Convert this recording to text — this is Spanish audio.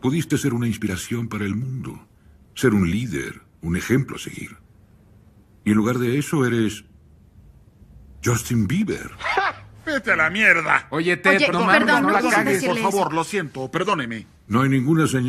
Pudiste ser una inspiración para el mundo, ser un líder, un ejemplo a seguir. Y en lugar de eso eres Justin Bieber. Vete a la mierda. Oye, Ted, no, perdón, la cagues, por favor, lo siento, perdóneme. No hay ninguna señal.